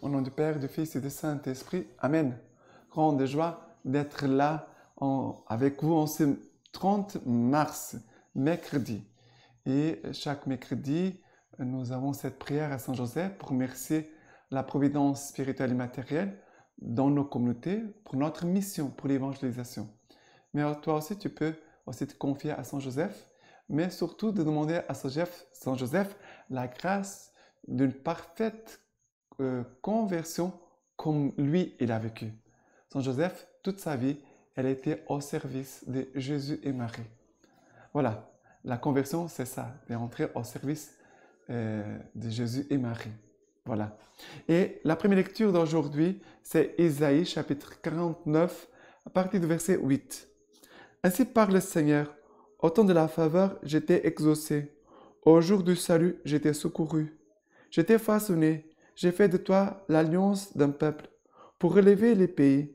Au nom du Père, du Fils et du Saint-Esprit. Amen. Grande joie d'être là avec vous en ce 30 mars, mercredi. Et chaque mercredi, nous avons cette prière à Saint-Joseph pour remercier la providence spirituelle et matérielle dans nos communautés pour notre mission, pour l'évangélisation. Mais toi aussi, tu peux aussi te confier à Saint-Joseph, mais surtout de demander à Saint-Joseph Saint -Joseph, la grâce d'une parfaite euh, conversion comme lui, il a vécu. Saint Joseph, toute sa vie, elle était au service de Jésus et Marie. Voilà, la conversion, c'est ça, d'entrer au service euh, de Jésus et Marie. Voilà. Et la première lecture d'aujourd'hui, c'est Isaïe chapitre 49, à partir du verset 8. Ainsi parle le Seigneur. Au temps de la faveur, j'étais exaucé. Au jour du salut, j'étais secouru. J'étais façonné j'ai fait de toi l'alliance d'un peuple pour relever les pays,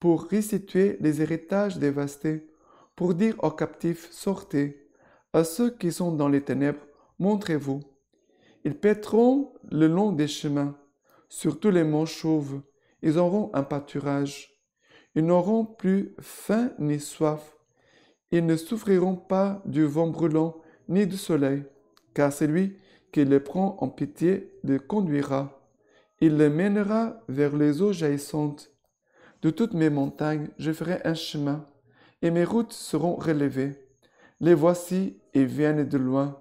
pour restituer les héritages dévastés, pour dire aux captifs sortez, à ceux qui sont dans les ténèbres montrez-vous. Ils pétront le long des chemins, sur tous les monts chauves, ils auront un pâturage. Ils n'auront plus faim ni soif. Ils ne souffriront pas du vent brûlant ni du soleil, car c'est lui qui les prend en pitié les conduira. Il les mènera vers les eaux jaillissantes. De toutes mes montagnes, je ferai un chemin, et mes routes seront relevées. Les voici et viennent de loin,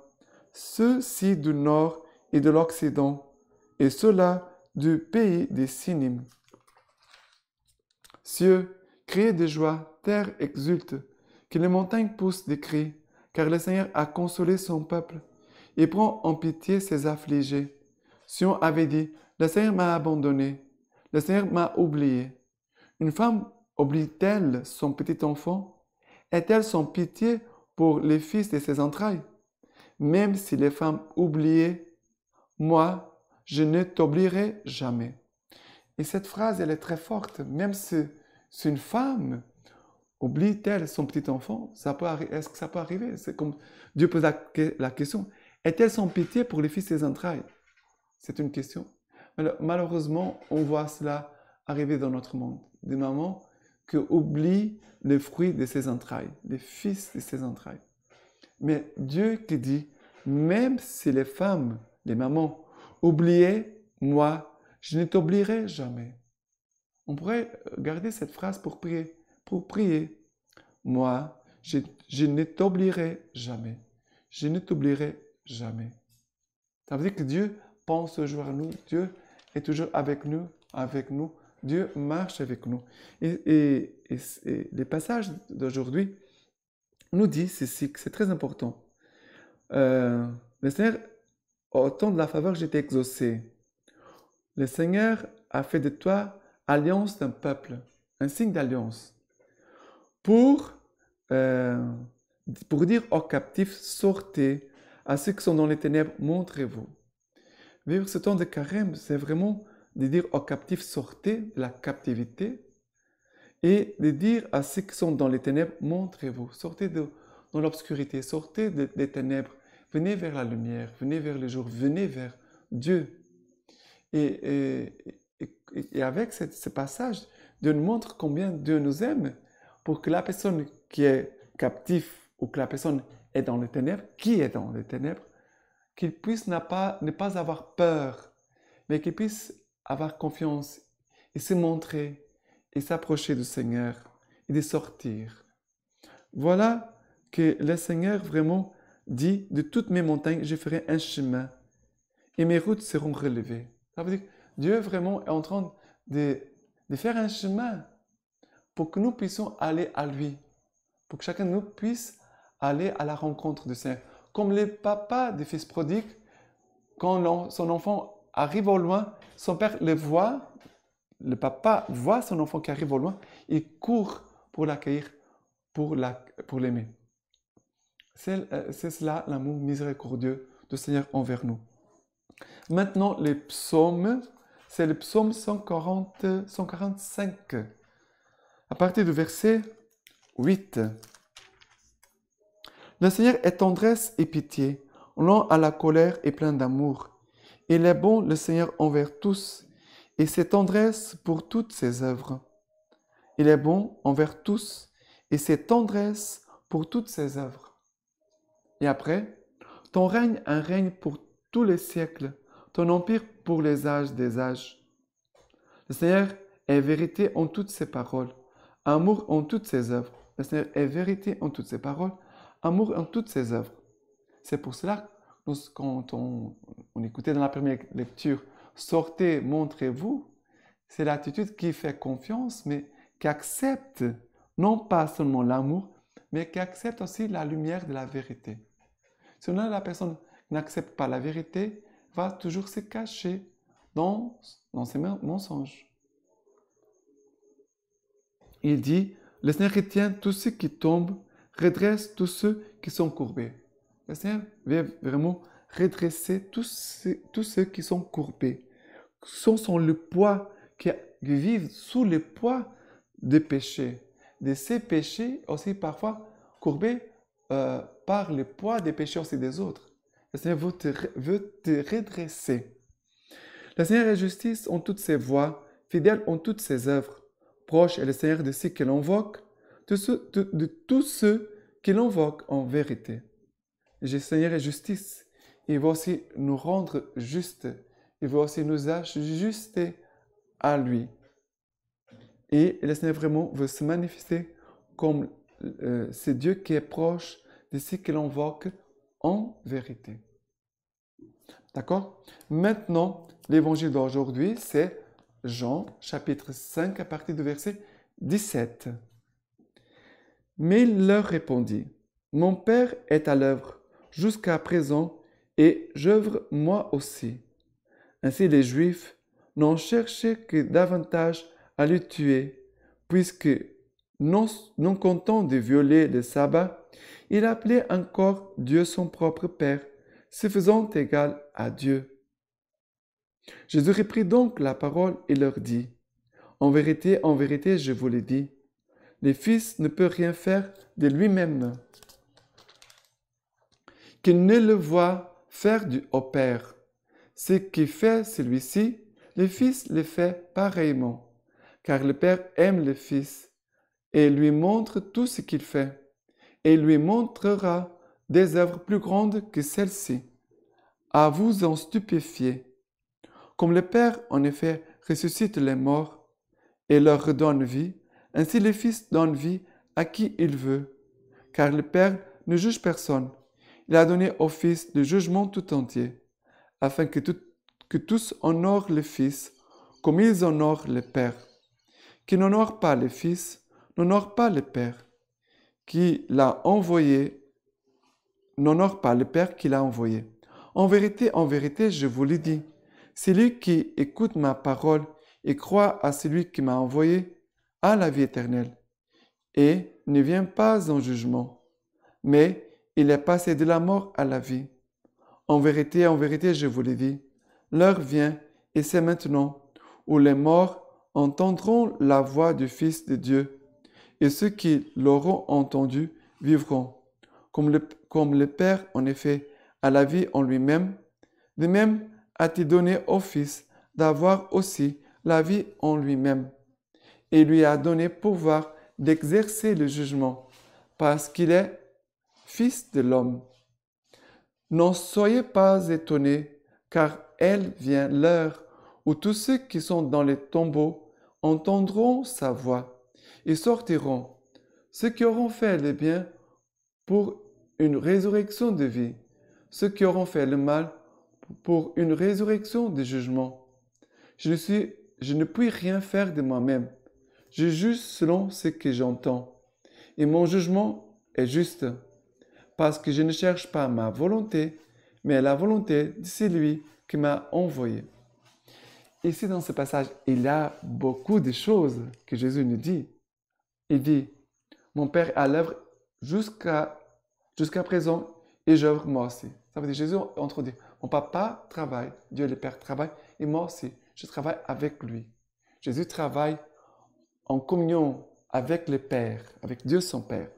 ceux-ci du nord et de l'occident, et ceux-là du pays des Sinim. Cieux, criez de joie, terre exulte, que les montagnes poussent des cris, car le Seigneur a consolé son peuple et prend en pitié ses affligés. Si on avait dit, le Seigneur m'a abandonné. Le Seigneur m'a oublié. Une femme oublie-t-elle son petit enfant Est-elle sans pitié pour les fils de ses entrailles Même si les femmes oubliaient, moi, je ne t'oublierai jamais. Et cette phrase, elle est très forte. Même si, si une femme oublie-t-elle son petit enfant Est-ce que ça peut arriver C'est comme Dieu pose la, question. Est-elle sans pitié pour les fils de ses entrailles C'est une question Malheureusement, on voit cela arriver dans notre monde. Des mamans qui oublient les fruits de ses entrailles, les fils de ses entrailles. Mais Dieu qui dit, même si les femmes, les mamans, oubliaient moi, je ne t'oublierai jamais. On pourrait garder cette phrase pour prier, pour prier. Moi, je, je ne t'oublierai jamais. Je ne t'oublierai jamais. Ça veut dire que Dieu pense toujours à nous. Dieu est toujours avec nous, avec nous. Dieu marche avec nous. Et, les passages d'aujourd'hui nous disent ceci, c'est très important. Euh, le Seigneur, au temps de la faveur, j'étais exaucé. Le Seigneur a fait de toi alliance d'un peuple, un signe d'alliance, pour, euh, pour dire aux captifs, sortez, à ceux qui sont dans les ténèbres, montrez-vous vivre ce temps de carême, c'est vraiment de dire aux captifs sortez de la captivité et de dire à ceux qui sont dans les ténèbres montrez-vous, sortez de, dans l'obscurité, sortez des ténèbres, venez vers la lumière, venez vers le jour, venez vers Dieu. Et, avec ce, ce passage, Dieu nous montre combien Dieu nous aime pour que la personne qui est captive ou que la personne est dans les ténèbres, qui est dans les ténèbres, qu'il puisse ne pas, ne pas avoir peur, mais qu'il puisse avoir confiance et se montrer et s'approcher du Seigneur et de sortir. Voilà que le Seigneur vraiment dit, de toutes mes montagnes, je ferai un chemin et mes routes seront relevées. Ça veut dire que Dieu vraiment est en train de, de faire un chemin pour que nous puissions aller à lui, pour que chacun de nous puisse aller à la rencontre du Seigneur comme les papas des fils prodigues, quand son enfant arrive au loin, son père le voit, le papa voit son enfant qui arrive au loin, il court pour l'accueillir, pour l'aimer. Euh, c'est cela l'amour miséricordieux du Seigneur envers nous. Maintenant, les psaumes, c'est le psaume 140, 145, à partir du verset 8. Le Seigneur est tendresse et pitié, lent à la colère et plein d'amour. Il est bon, le Seigneur, envers tous, et ses tendresses pour toutes ses œuvres. Il est bon envers tous, et ses tendresses pour toutes ses œuvres. Et après, ton règne, un règne pour tous les siècles, ton empire pour les âges des âges. Le Seigneur est vérité en toutes ses paroles, amour en toutes ses œuvres. Le Seigneur est vérité en toutes ses paroles, amour en toutes ses œuvres. C'est pour cela que quand on, écoutait dans la première lecture, sortez, montrez-vous, c'est l'attitude qui fait confiance, mais qui accepte non pas seulement l'amour, mais qui accepte aussi la lumière de la vérité. Si la personne n'accepte pas la vérité, va toujours se cacher dans, dans ses mensonges. Il dit, le Seigneur retient tout ce qui tombent, redresse tous ceux qui sont courbés. Le Seigneur veut vraiment redresser tous ceux, tous ceux qui sont courbés. Ce sont le poids qui, vivent sous le poids des péchés. De ces péchés aussi parfois courbés euh, par le poids des péchés aussi des autres. Le Seigneur veut te, redresser. Le Seigneur est justice en toutes ses voies, fidèle en toutes ses œuvres. Proche est le Seigneur de ceux qu'elle invoque. » de, tous ceux qu'il invoque en vérité. J'essayerai justice. Il voici aussi nous rendre justes. Il va aussi nous ajuster à lui. Et le Seigneur vraiment veut se manifester comme ce euh, c'est Dieu qui est proche de ceux qu'il invoque en vérité. D'accord Maintenant, l'évangile d'aujourd'hui, c'est Jean chapitre 5 à partir du verset 17. Mais il leur répondit, Mon Père est à l'œuvre jusqu'à présent, et j'œuvre moi aussi. Ainsi les Juifs n'ont cherché que davantage à le tuer, puisque, non, non content de violer le sabbat, il appelait encore Dieu son propre Père, se faisant égal à Dieu. Jésus reprit donc la parole et leur dit, En vérité, en vérité, je vous le dis, le Fils ne peut rien faire de lui-même. Qu'il ne le voit faire du au Père. Ce qui fait celui-ci, le Fils le fait pareillement, car le Père aime le Fils et lui montre tout ce qu'il fait, et lui montrera des œuvres plus grandes que celles-ci, à vous en stupéfier. Comme le Père, en effet, ressuscite les morts et leur redonne vie, ainsi le Fils donne vie à qui il veut, car le Père ne juge personne. Il a donné au Fils le jugement tout entier, afin que, que tous honorent le Fils comme ils honorent le Père. Qui n'honore pas le Fils n'honore pas le Père. Qui l'a envoyé n'honore pas le Père qui l'a envoyé. En vérité, en vérité, je vous le dis, celui qui écoute ma parole et croit à celui qui m'a envoyé à la vie éternelle et ne vient pas en jugement, mais il est passé de la mort à la vie. En vérité, en vérité, je vous le dis, l'heure vient, et c'est maintenant, où les morts entendront la voix du Fils de Dieu, et ceux qui l'auront entendu vivront. Comme le, comme le Père, en effet, a la vie en lui-même, de même a-t-il donné au Fils d'avoir aussi la vie en lui-même et lui a donné pouvoir d'exercer le jugement, parce qu'il est fils de l'homme. N'en soyez pas étonnés, car elle vient l'heure où tous ceux qui sont dans les tombeaux entendront sa voix et sortiront, ceux qui auront fait le bien pour une résurrection de vie, ceux qui auront fait le mal pour une résurrection de jugement. Je je ne puis rien faire de moi-même. Je juge selon ce que j'entends. Et mon jugement est juste, parce que je ne cherche pas ma volonté, mais la volonté de celui qui m'a envoyé. Ici, dans ce passage, il y a beaucoup de choses que Jésus nous dit. Il dit, mon Père a l'œuvre jusqu'à jusqu'à présent et j'œuvre moi aussi. Ça veut dire Jésus entre dit, mon papa travaille, Dieu le Père travaille et moi aussi, je travaille avec lui. Jésus travaille en communion avec le Père, avec Dieu son Père.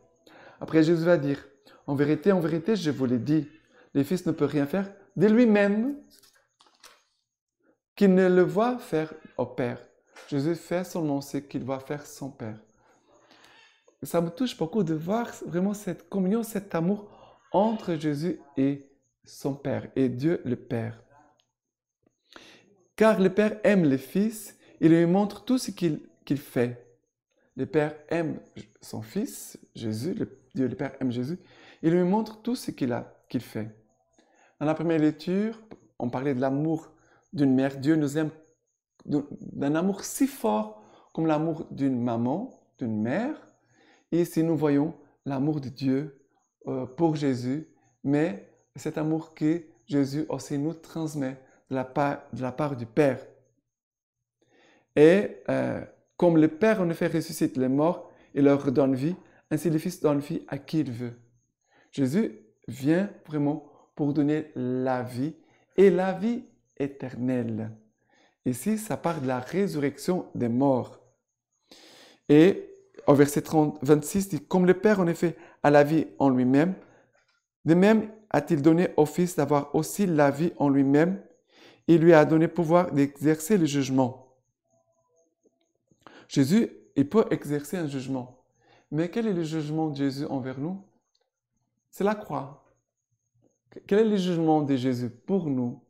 Après, Jésus va dire, en vérité, en vérité, je vous l'ai dit, le Fils ne peut rien faire de lui-même qu'il ne le voit faire au Père. Jésus fait seulement ce qu'il doit faire son Père. Ça me touche beaucoup de voir vraiment cette communion, cet amour entre Jésus et son Père, et Dieu le Père. Car le Père aime le Fils, il lui montre tout ce qu'il qu'il fait. Le Père aime son Fils, Jésus, le, Dieu le Père aime Jésus, il lui montre tout ce qu'il a, qu'il fait. Dans la première lecture, on parlait de l'amour d'une mère. Dieu nous aime d'un amour si fort comme l'amour d'une maman, d'une mère. Et ici, nous voyons l'amour de Dieu euh, pour Jésus, mais cet amour que Jésus aussi nous transmet de la part, du Père. Et euh, comme le Père en effet ressuscite les morts et leur donne vie, ainsi le Fils donne vie à qui il veut. Jésus vient vraiment pour donner la vie et la vie éternelle. Ici, ça part de la résurrection des morts. Et au verset 26 dit, comme le Père en effet a la vie en lui-même, de même a-t-il donné au Fils d'avoir aussi la vie en lui-même. Il lui a donné pouvoir d'exercer le jugement, Jésus, il peut exercer un jugement. Mais quel est le jugement de Jésus envers nous C'est la croix. Quel est le jugement de Jésus pour nous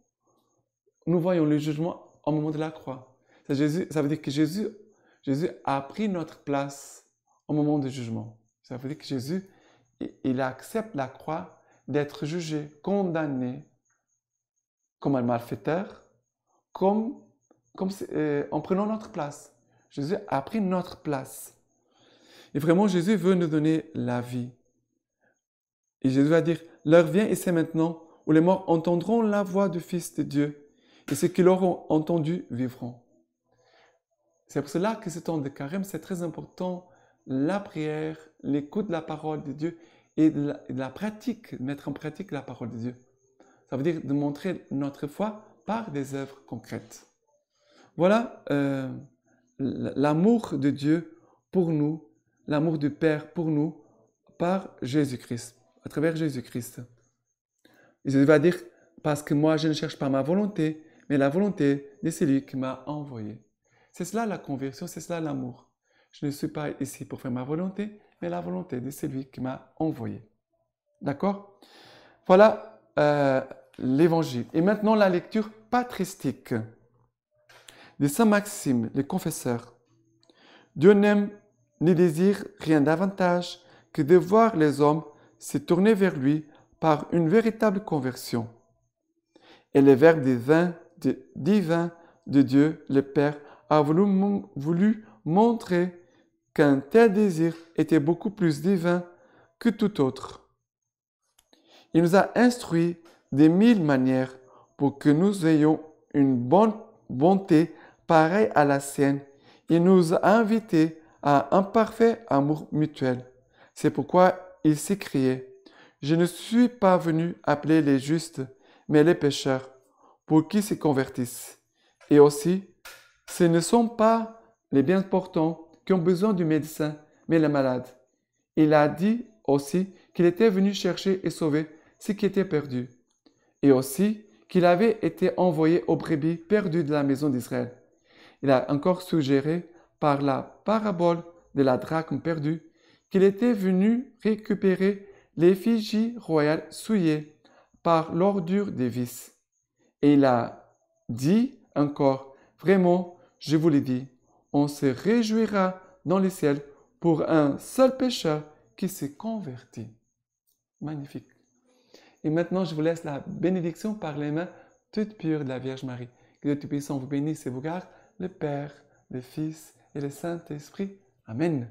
Nous voyons le jugement au moment de la croix. Ça, Jésus, ça veut dire que Jésus, a pris notre place au moment du jugement. Ça veut dire que Jésus, il accepte la croix d'être jugé, condamné comme un malfaiteur, comme, euh, en prenant notre place. Jésus a pris notre place. Et vraiment, Jésus veut nous donner la vie. Et Jésus va dire, l'heure vient et c'est maintenant où les morts entendront la voix du Fils de Dieu, et ceux qui l'auront entendu vivront. C'est pour cela que ce temps de carême, c'est très important, la prière, l'écoute de la parole de Dieu et la, pratique, mettre en pratique la parole de Dieu. Ça veut dire de montrer notre foi par des œuvres concrètes. Voilà. Euh, l'amour de Dieu pour nous, l'amour du Père pour nous, par Jésus-Christ, à travers Jésus-Christ. Il va dire, parce que moi, je ne cherche pas ma volonté, mais la volonté de celui qui m'a envoyé. C'est cela la conversion, c'est cela l'amour. Je ne suis pas ici pour faire ma volonté, mais la volonté de celui qui m'a envoyé. D'accord Voilà euh, l'évangile. Et maintenant la lecture patristique de Saint Maxime, les confesseurs. Dieu n'aime ni désire rien davantage que de voir les hommes se tourner vers lui par une véritable conversion. Et le vers divin de, de Dieu le Père a voulu, voulu montrer qu'un tel désir était beaucoup plus divin que tout autre. Il nous a instruits de mille manières pour que nous ayons une bonne bonté pareil à la sienne. Il nous a invités à un parfait amour mutuel. C'est pourquoi il s'écriait Je ne suis pas venu appeler les justes, mais les pécheurs, pour qu'ils se convertissent. Et aussi, ce ne sont pas les bien portants qui ont besoin du médecin, mais les malades. Il a dit aussi qu'il était venu chercher et sauver ce qui était perdu, et aussi qu'il avait été envoyé aux brebis perdues de la maison d'Israël. Il a encore suggéré par la parabole de la drachme perdue qu'il était venu récupérer l'effigie royale souillée par l'ordure des vices. Et il a dit encore, vraiment, je vous l'ai dit, on se réjouira dans le ciel pour un seul pécheur qui s'est converti. Magnifique. Et maintenant, je vous laisse la bénédiction par les mains toutes pures de la Vierge Marie. Que Dieu Tout-Puissant vous bénisse et vous garde le Père, le Fils et le Saint-Esprit. Amen.